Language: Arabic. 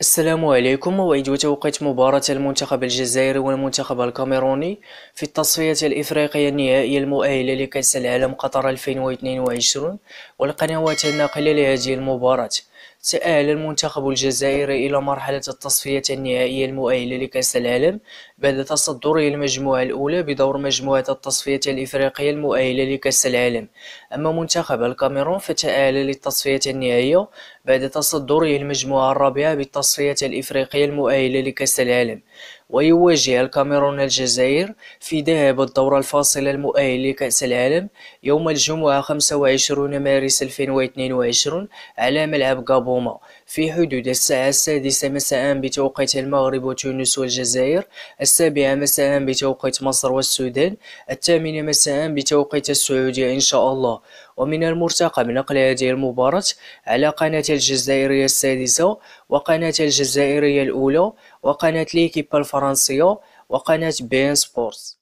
السلام عليكم موعد وتوقيت مباراة المنتخب الجزائري والمنتخب الكاميروني في التصفية الإفريقية النهائية المؤهلة لكأس العالم قطر 2022 والقنوات الناقلة لهذه المباراة تأهل المنتخب الجزائري إلى مرحلة التصفية النهائية المؤهلة لكأس العالم بعد تصدره المجموعة الأولى بدور مجموعة التصفية الإفريقية المؤهلة لكأس العالم أما منتخب الكاميرون فتأهل للتصفية النهائية بعد تصدره المجموعة الرابعة بالتصفية الإفريقية المؤهلة لكأس العالم ويواجه الكاميرون الجزائر في ذهاب الدورة الفاصلة المؤهل لكأس العالم يوم الجمعة 25 مارس 2022 على ملعب غابوما في حدود الساعة السادسة مساء بتوقيت المغرب وتونس والجزائر السابعة مساء بتوقيت مصر والسودان الثامنة مساء بتوقيت السعودية إن شاء الله ومن المرتقب نقل هذه المباراة على قناة الجزائرية السادسة وقناة الجزائرية الأولى وقناة ليكيب الفرنسية الفرنسية وقناة بين سبورت